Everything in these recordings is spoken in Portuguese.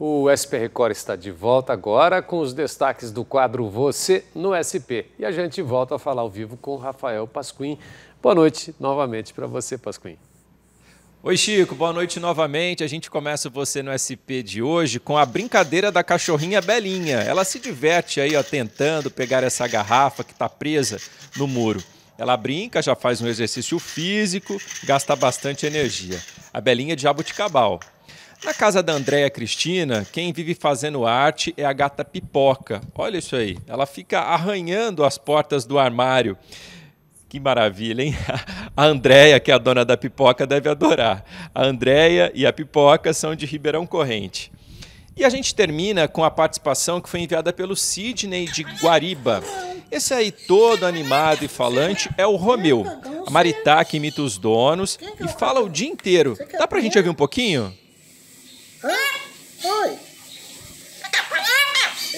O SP Record está de volta agora com os destaques do quadro Você no SP. E a gente volta a falar ao vivo com Rafael Pasquim. Boa noite novamente para você, Pasquim. Oi, Chico, boa noite novamente. A gente começa você no SP de hoje com a brincadeira da cachorrinha Belinha. Ela se diverte aí, ó, tentando pegar essa garrafa que está presa no muro. Ela brinca, já faz um exercício físico, gasta bastante energia. A Belinha é de jabuticabal, na casa da Andréia Cristina, quem vive fazendo arte é a gata Pipoca. Olha isso aí, ela fica arranhando as portas do armário. Que maravilha, hein? A Andréia, que é a dona da pipoca, deve adorar. A Andréia e a pipoca são de Ribeirão Corrente. E a gente termina com a participação que foi enviada pelo Sidney de Guariba. Esse aí todo animado e falante é o Romeu. A Maritá que imita os donos e fala o dia inteiro. Dá pra gente ouvir um pouquinho?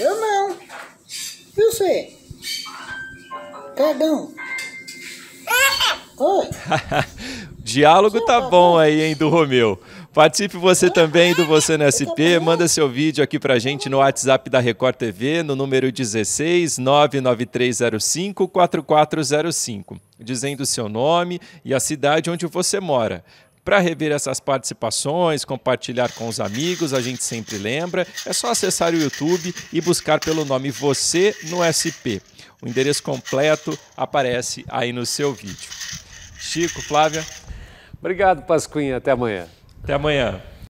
Eu não. E você? Cagão. Oi. Diálogo tá bom aí, hein, do Romeu. Participe você ah, também do tá Você no SP. Manda seu vídeo aqui pra gente no WhatsApp da Record TV, no número 16 99305 4405, dizendo o seu nome e a cidade onde você mora. Para rever essas participações, compartilhar com os amigos, a gente sempre lembra, é só acessar o YouTube e buscar pelo nome Você no SP. O endereço completo aparece aí no seu vídeo. Chico, Flávia. Obrigado, Pasquinha. Até amanhã. Até amanhã.